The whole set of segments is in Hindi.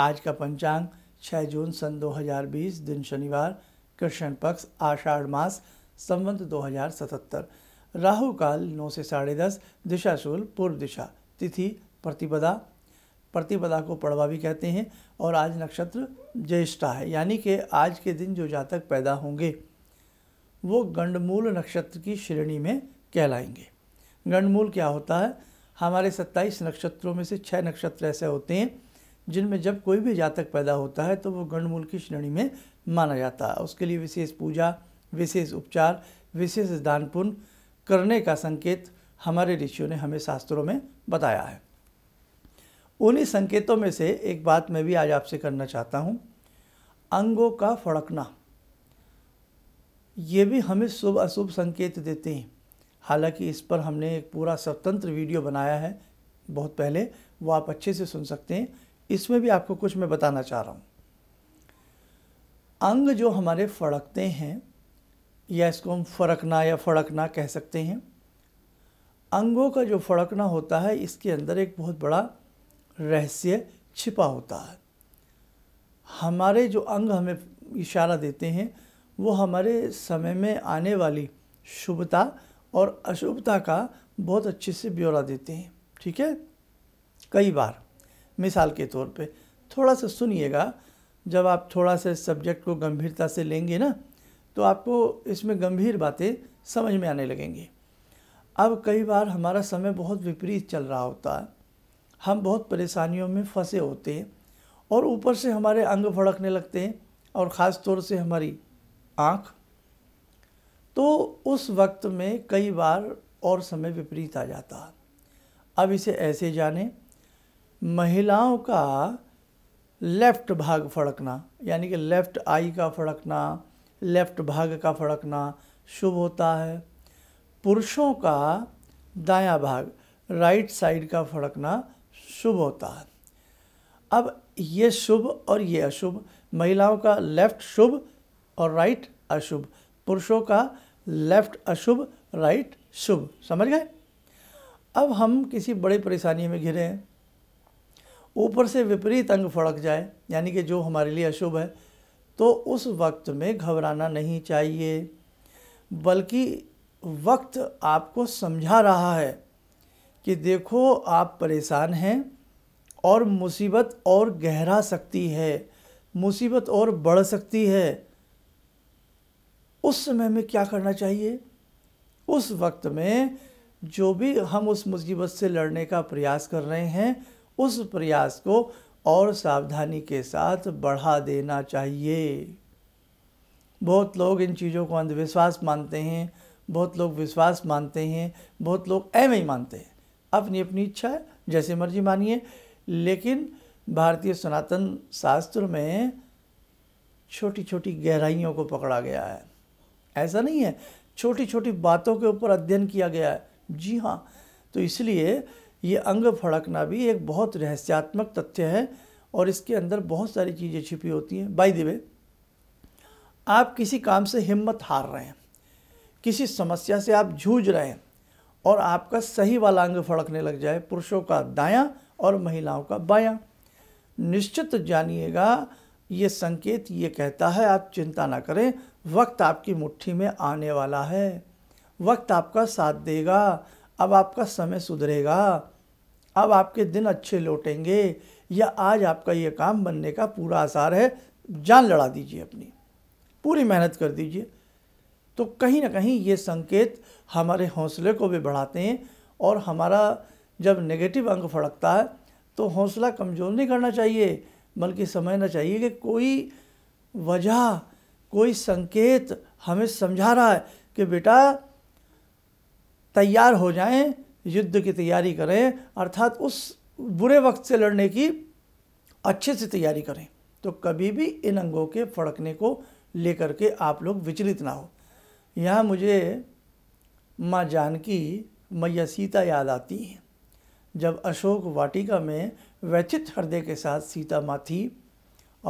आज का पंचांग 6 जून सन 2020 दिन शनिवार कृष्ण पक्ष आषाढ़ मास संबंध 2077 राहु काल नौ से साढ़े दस दिशाशूल पूर्व दिशा तिथि प्रतिपदा प्रतिपदा को पड़वा भी कहते हैं और आज नक्षत्र ज्येष्ठा है यानी कि आज के दिन जो जातक पैदा होंगे वो गंडमूल नक्षत्र की श्रेणी में कहलाएंगे गंडमूल क्या होता है हमारे 27 नक्षत्रों में से छः नक्षत्र ऐसे होते हैं जिनमें जब कोई भी जातक पैदा होता है तो वो गणमूल की श्रेणी में माना जाता है उसके लिए विशेष पूजा विशेष उपचार विशेष दान पुण्य करने का संकेत हमारे ऋषियों ने हमें शास्त्रों में बताया है उन्हीं संकेतों में से एक बात मैं भी आज आपसे करना चाहता हूँ अंगों का फड़कना ये भी हमें शुभ अशुभ संकेत देते हैं हालांकि इस पर हमने एक पूरा स्वतंत्र वीडियो बनाया है बहुत पहले वो आप अच्छे से सुन सकते हैं इसमें भी आपको कुछ मैं बताना चाह रहा हूँ अंग जो हमारे फड़कते हैं या इसको हम फड़कना या फड़कना कह सकते हैं अंगों का जो फड़कना होता है इसके अंदर एक बहुत बड़ा रहस्य छिपा होता है हमारे जो अंग हमें इशारा देते हैं वो हमारे समय में आने वाली शुभता और अशुभता का बहुत अच्छे से ब्यौरा देते हैं ठीक है कई बार मिसाल के तौर पे थोड़ा सा सुनिएगा जब आप थोड़ा सा सब्जेक्ट को गंभीरता से लेंगे ना तो आपको इसमें गंभीर बातें समझ में आने लगेंगी अब कई बार हमारा समय बहुत विपरीत चल रहा होता है हम बहुत परेशानियों में फंसे होते हैं और ऊपर से हमारे अंग फड़कने लगते हैं और ख़ास तौर से हमारी आँख तो उस वक्त में कई बार और समय विपरीत आ जाता अब इसे ऐसे जाने महिलाओं का लेफ्ट भाग फड़कना यानी कि लेफ्ट आई का फड़कना लेफ्ट भाग का फड़कना शुभ होता है पुरुषों का दाया भाग राइट साइड का फड़कना शुभ होता है अब ये शुभ और ये अशुभ महिलाओं का लेफ्ट शुभ और राइट अशुभ पुरुषों का लेफ्ट अशुभ राइट शुभ समझ गए अब हम किसी बड़े परेशानी में घिरे हैं ऊपर से विपरीत अंग फड़क जाए यानी कि जो हमारे लिए अशुभ है तो उस वक्त में घबराना नहीं चाहिए बल्कि वक्त आपको समझा रहा है कि देखो आप परेशान हैं और मुसीबत और गहरा सकती है मुसीबत और बढ़ सकती है उस समय में क्या करना चाहिए उस वक्त में जो भी हम उस मुसीबत से लड़ने का प्रयास कर रहे हैं उस प्रयास को और सावधानी के साथ बढ़ा देना चाहिए बहुत लोग इन चीज़ों को अंधविश्वास मानते हैं बहुत लोग विश्वास मानते हैं बहुत लोग एम ही मानते हैं अपनी अपनी इच्छा है जैसे मर्जी मानिए लेकिन भारतीय सनातन शास्त्र में छोटी छोटी गहराइयों को पकड़ा गया है ऐसा नहीं है छोटी छोटी बातों के ऊपर अध्ययन किया गया है जी हाँ तो इसलिए ये अंग फड़कना भी एक बहुत रहस्यात्मक तथ्य है और इसके अंदर बहुत सारी चीज़ें छिपी होती हैं बाई दिवे आप किसी काम से हिम्मत हार रहे हैं किसी समस्या से आप जूझ रहे हैं और आपका सही वाला अंग फड़कने लग जाए पुरुषों का दायां और महिलाओं का बायां निश्चित जानिएगा ये संकेत ये कहता है आप चिंता ना करें वक्त आपकी मुट्ठी में आने वाला है वक्त आपका साथ देगा अब आपका समय सुधरेगा अब आपके दिन अच्छे लौटेंगे या आज आपका ये काम बनने का पूरा आसार है जान लड़ा दीजिए अपनी पूरी मेहनत कर दीजिए तो कहीं ना कहीं ये संकेत हमारे हौसले को भी बढ़ाते हैं और हमारा जब नेगेटिव अंक फड़कता है तो हौसला कमज़ोर नहीं करना चाहिए बल्कि समझना चाहिए कि कोई वजह कोई संकेत हमें समझा रहा है कि बेटा तैयार हो जाएं युद्ध की तैयारी करें अर्थात उस बुरे वक्त से लड़ने की अच्छे से तैयारी करें तो कभी भी इन अंगों के फड़कने को लेकर के आप लोग विचलित ना हो यहाँ मुझे माँ जानकी मैया सीता याद आती हैं जब अशोक वाटिका में व्यथित हृदय के साथ सीता माँ थी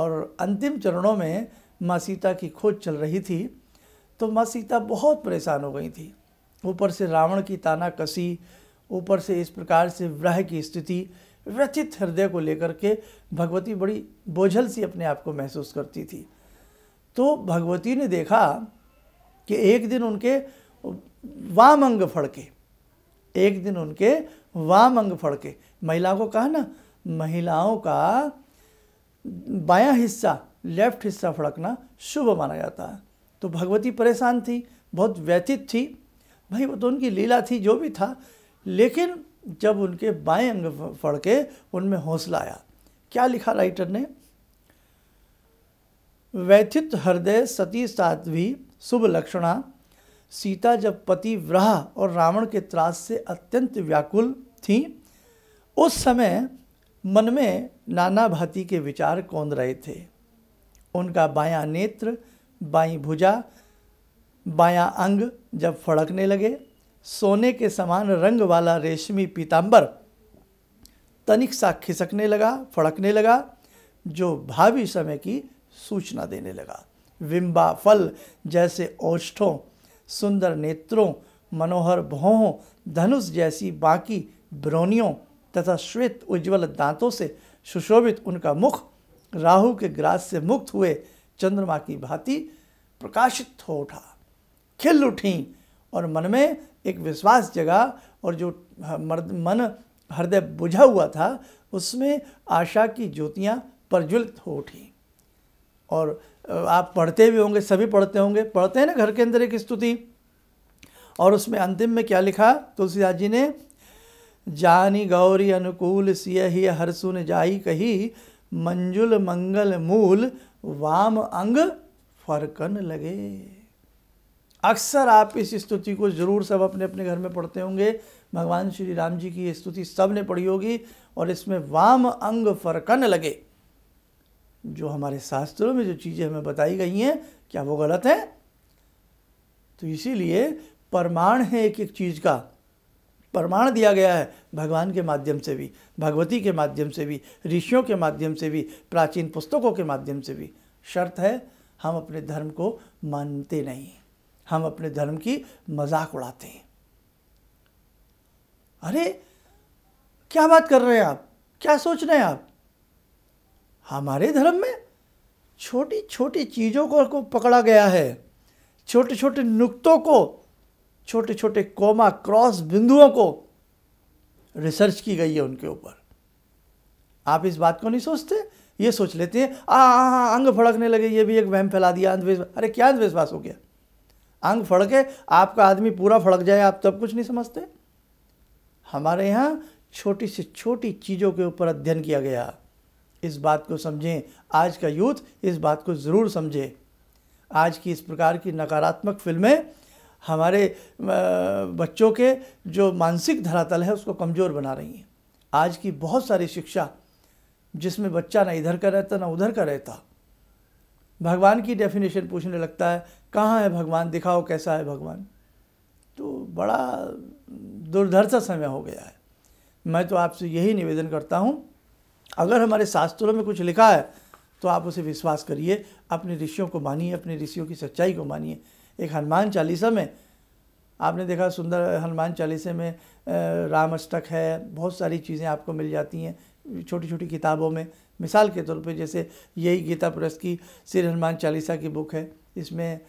और अंतिम चरणों में माँ सीता की खोज चल रही थी तो माँ सीता बहुत परेशान हो गई थी ऊपर से रावण की ताना कसी ऊपर से इस प्रकार से व्रह की स्थिति व्यथित हृदय को लेकर के भगवती बड़ी बोझल सी अपने आप को महसूस करती थी तो भगवती ने देखा कि एक दिन उनके वाम अंग फड़के एक दिन उनके वाम अंग फड़के महिलाओं को कहा ना महिलाओं का बायां हिस्सा लेफ्ट हिस्सा फड़कना शुभ माना जाता है तो भगवती परेशान थी बहुत व्यथित थी भाई वो तो उनकी लीला थी जो भी था लेकिन जब उनके बाएं अंग फड़ के उनमें हौसला आया क्या लिखा राइटर ने व्यथित हृदय सती सातवी शुभ लक्षणा सीता जब पति व्राह और रावण के त्रास से अत्यंत व्याकुल थी उस समय मन में नाना भाती के विचार कौंद रहे थे उनका बायां नेत्र बाई भुजा बाया अंग जब फड़कने लगे सोने के समान रंग वाला रेशमी पीताम्बर तनिक सा खिसकने लगा फड़कने लगा जो भावी समय की सूचना देने लगा विम्बा फल जैसे ओष्ठों सुंदर नेत्रों मनोहर भौहों धनुष जैसी बाकी ब्रोनियों तथा श्वेत उज्ज्वल दांतों से सुशोभित उनका मुख राहु के ग्रास से मुक्त हुए चंद्रमा की भांति प्रकाशित हो उठा खिल उठीं और मन में एक विश्वास जगा और जो मर्द मन हृदय बुझा हुआ था उसमें आशा की ज्योतियाँ प्रज्वलित हो उठी और आप पढ़ते भी होंगे सभी पढ़ते होंगे पढ़ते हैं ना घर के अंदर एक स्तुति और उसमें अंतिम में क्या लिखा तुलसीदास जी ने जानी गौरी अनुकूल सियही हरसुन जाई कही मंजुल मंगल मूल वाम अंग फरकन लगे अक्सर आप इस स्तुति को ज़रूर सब अपने अपने घर में पढ़ते होंगे भगवान श्री राम जी की ये स्तुति सब ने पढ़ी होगी और इसमें वाम अंग फरकन लगे जो हमारे शास्त्रों में जो चीज़ें हमें बताई गई हैं क्या वो गलत हैं तो इसीलिए प्रमाण है एक एक चीज़ का प्रमाण दिया गया है भगवान के माध्यम से भी भगवती के माध्यम से भी ऋषियों के माध्यम से भी प्राचीन पुस्तकों के माध्यम से भी शर्त है हम अपने धर्म को मानते नहीं हम अपने धर्म की मजाक उड़ाते हैं अरे क्या बात कर रहे हैं आप क्या सोच रहे हैं आप हमारे धर्म में छोटी छोटी चीज़ों को, को पकड़ा गया है छोटे छोटे नुक्तों को छोटे छोटे कोमा क्रॉस बिंदुओं को रिसर्च की गई है उनके ऊपर आप इस बात को नहीं सोचते ये सोच लेते हैं आ, आ, आ अंग फड़कने लगे ये भी एक वहम फैला दिया अंधविश्वास अरे क्या अंधविश्वास हो गया अंग फड़के आपका आदमी पूरा फड़क जाए आप तब तो कुछ नहीं समझते हमारे यहाँ छोटी से छोटी चीज़ों के ऊपर अध्ययन किया गया इस बात को समझें आज का यूथ इस बात को ज़रूर समझे आज की इस प्रकार की नकारात्मक फिल्में हमारे बच्चों के जो मानसिक धरातल है उसको कमज़ोर बना रही हैं आज की बहुत सारी शिक्षा जिसमें बच्चा ना इधर का रहता ना उधर का रहता भगवान की डेफिनेशन पूछने लगता है कहाँ है भगवान दिखाओ कैसा है भगवान तो बड़ा दुर्धर्ष समय हो गया है मैं तो आपसे यही निवेदन करता हूँ अगर हमारे शास्त्रों में कुछ लिखा है तो आप उसे विश्वास करिए अपने ऋषियों को मानिए अपने ऋषियों की सच्चाई को मानिए एक हनुमान चालीसा में आपने देखा सुंदर हनुमान चालीसे में राम अष्टक है बहुत सारी चीज़ें आपको मिल जाती हैं छोटी छोटी किताबों में मिसाल के तौर पे जैसे यही गीता प्रेस की सिर हनुमान चालीसा की बुक है इसमें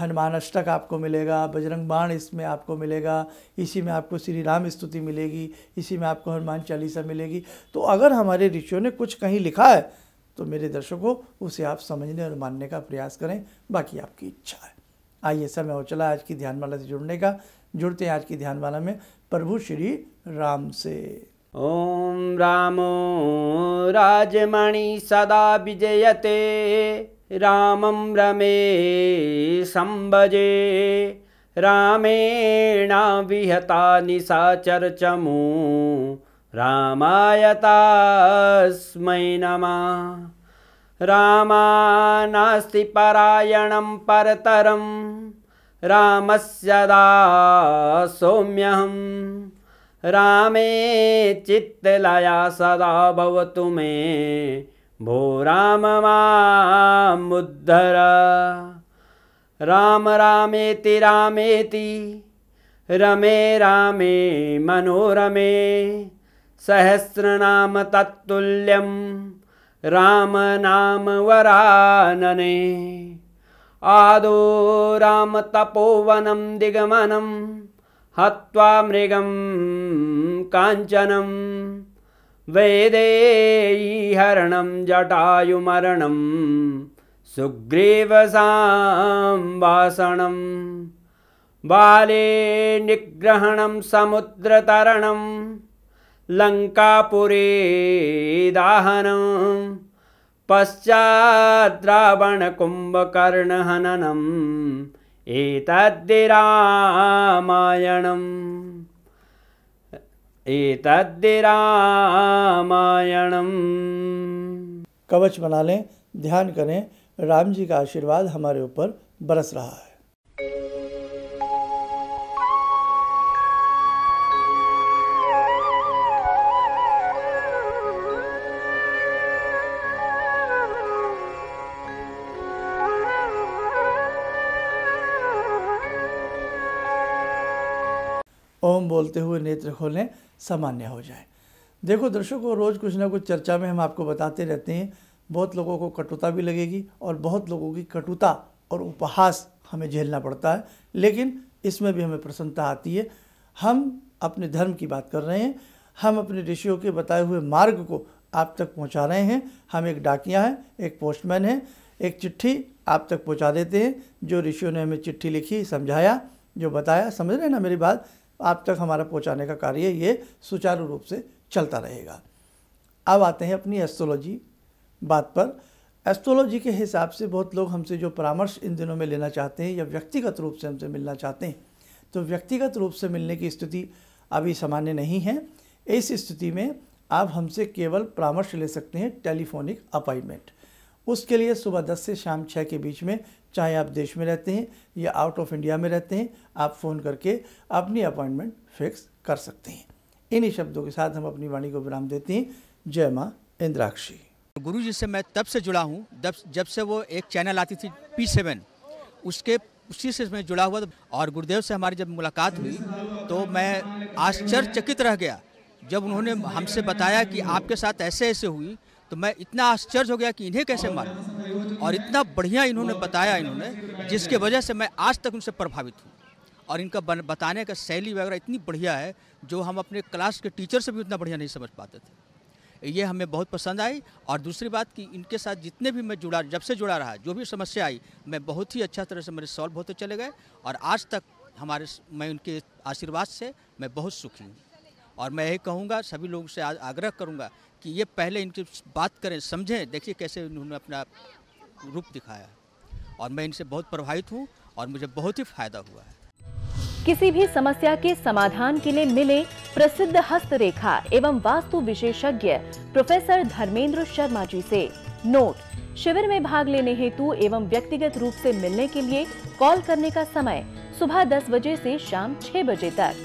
हनुमान अष्टक आपको मिलेगा बजरंग बाण इसमें आपको मिलेगा इसी में आपको श्री राम स्तुति मिलेगी इसी में आपको हनुमान चालीसा मिलेगी तो अगर हमारे ऋषियों ने कुछ कहीं लिखा है तो मेरे दर्शकों उसे आप समझने और मानने का प्रयास करें बाकी आपकी इच्छा है आइए समय हो चला आज की ध्यानमाला से जुड़ने का जुड़ते हैं आज की ध्यानमाला में प्रभु श्री राम से ओम रामो राजमणि सदा विजयते रामम रमे सम्भजे रामेणाभिहता रामायता रामायतास्मै नमः रामानास्ति परायणं परतरं रामस्यदा सोम्यहं रामे चित्तलया सदा भवतु मे भो मामुद्धर राम रामेति रामेति रमे रामे मनोरमे सहस्रनाम तत्तुल्यं। रामनामवरानने आदो रामतपोवनं दिगमनं हत्वा मृगं काञ्चनं वेदेहरणं जटायुमरणं सुग्रीवसां वासणं बाले निग्रहणं समुद्रतरणं लङ्कापुरे दाहनं पश्चाद्रावणकुम्भकर्णहननम् एतद्दि रामायणम् एतद्दि रामायणम् कवच बना लें ध्यान करें राम जी का आशीर्वाद हमारे ऊपर बरस रहा है बोलते हुए नेत्र खोलें सामान्य हो जाए देखो दर्शकों रोज़ कुछ ना कुछ चर्चा में हम आपको बताते रहते हैं बहुत लोगों को कटुता भी लगेगी और बहुत लोगों की कटुता और उपहास हमें झेलना पड़ता है लेकिन इसमें भी हमें प्रसन्नता आती है हम अपने धर्म की बात कर रहे हैं हम अपने ऋषियों के बताए हुए मार्ग को आप तक पहुंचा रहे हैं हम एक डाकिया हैं एक पोस्टमैन हैं एक चिट्ठी आप तक पहुंचा देते हैं जो ऋषियों ने हमें चिट्ठी लिखी समझाया जो बताया समझ रहे हैं ना मेरी बात आप तक हमारा पहुंचाने का कार्य ये सुचारू रूप से चलता रहेगा अब आते हैं अपनी एस्ट्रोलॉजी बात पर एस्ट्रोलॉजी के हिसाब से बहुत लोग हमसे जो परामर्श इन दिनों में लेना चाहते हैं या व्यक्तिगत रूप से हमसे मिलना चाहते हैं तो व्यक्तिगत रूप से मिलने की स्थिति अभी सामान्य नहीं है इस स्थिति में आप हमसे केवल परामर्श ले सकते हैं टेलीफोनिक अपॉइंटमेंट उसके लिए सुबह दस से शाम छः के बीच में चाहे आप देश में रहते हैं या आउट ऑफ इंडिया में रहते हैं आप फ़ोन करके अपनी अपॉइंटमेंट फिक्स कर सकते हैं इन्हीं शब्दों के साथ हम अपनी वाणी को विराम देते हैं जय माँ इंद्राक्षी गुरु जी से मैं तब से जुड़ा हूँ जब से वो एक चैनल आती थी पी सेवन उसके उसी से मैं जुड़ा हुआ और गुरुदेव से हमारी जब मुलाकात हुई तो मैं आश्चर्यचकित रह गया जब उन्होंने हमसे बताया कि आपके साथ ऐसे ऐसे हुई तो मैं इतना आश्चर्य हो गया कि इन्हें कैसे मालूम और इतना बढ़िया इन्होंने बताया इन्होंने जिसके वजह से मैं आज तक उनसे प्रभावित हूँ और इनका बताने का शैली वगैरह इतनी बढ़िया है जो हम अपने क्लास के टीचर से भी उतना बढ़िया नहीं समझ पाते थे ये हमें बहुत पसंद आई और दूसरी बात कि इनके साथ जितने भी मैं जुड़ा जब से जुड़ा रहा जो भी समस्या आई मैं बहुत ही अच्छा तरह से मेरे सॉल्व होते चले गए और आज तक हमारे मैं उनके आशीर्वाद से मैं बहुत सुखी हूँ और मैं यही कहूँगा सभी लोगों से आज आग्रह करूँगा कि ये पहले इनकी बात करें समझें देखिए कैसे उन्होंने अपना रूप दिखाया और मैं इनसे बहुत प्रभावित हूँ और मुझे बहुत ही फायदा हुआ है किसी भी समस्या के समाधान के लिए मिले प्रसिद्ध हस्तरेखा एवं वास्तु विशेषज्ञ प्रोफेसर धर्मेंद्र शर्मा जी से नोट शिविर में भाग लेने हेतु एवं व्यक्तिगत रूप से मिलने के लिए कॉल करने का समय सुबह 10 बजे से शाम 6 बजे तक